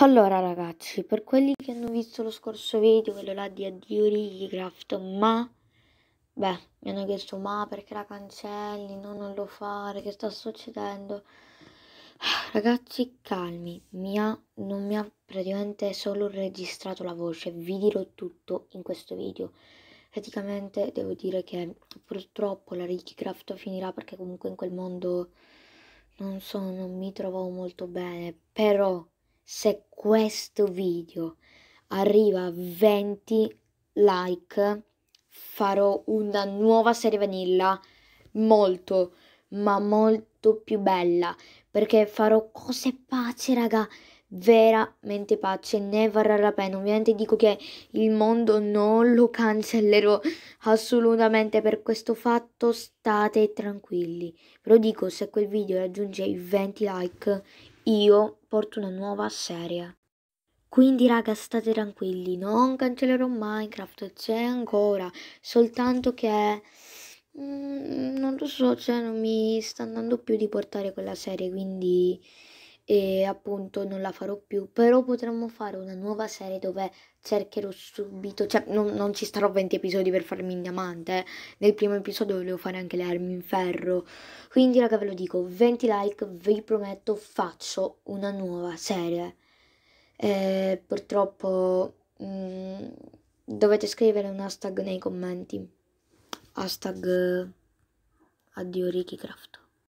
Allora ragazzi, per quelli che hanno visto lo scorso video, quello là di Addio Rigicraft, ma... Beh, mi hanno chiesto ma perché la cancelli, no non lo fare, che sta succedendo? Ragazzi, calmi, mi ha, non mi ha praticamente solo registrato la voce, vi dirò tutto in questo video. Praticamente devo dire che purtroppo la Rigicraft finirà perché comunque in quel mondo non so, non mi trovavo molto bene, però se questo video arriva a 20 like farò una nuova serie vanilla molto ma molto più bella perché farò cose pace raga veramente pace, ne varrà la pena. Ovviamente dico che il mondo non lo cancellerò assolutamente per questo fatto, state tranquilli. Però dico, se quel video raggiunge i 20 like, io porto una nuova serie. Quindi raga state tranquilli, non cancellerò Minecraft, c'è ancora, soltanto che mm, non lo so, cioè non mi sta andando più di portare quella serie, quindi e appunto non la farò più, però potremmo fare una nuova serie dove cercherò subito, cioè non, non ci starò 20 episodi per farmi in diamante, eh. nel primo episodio volevo fare anche le armi in ferro, quindi raga ve lo dico, 20 like, vi prometto faccio una nuova serie, eh, purtroppo mh, mm, dovete scrivere un hashtag nei commenti, hashtag eh, addio Ricky Craft.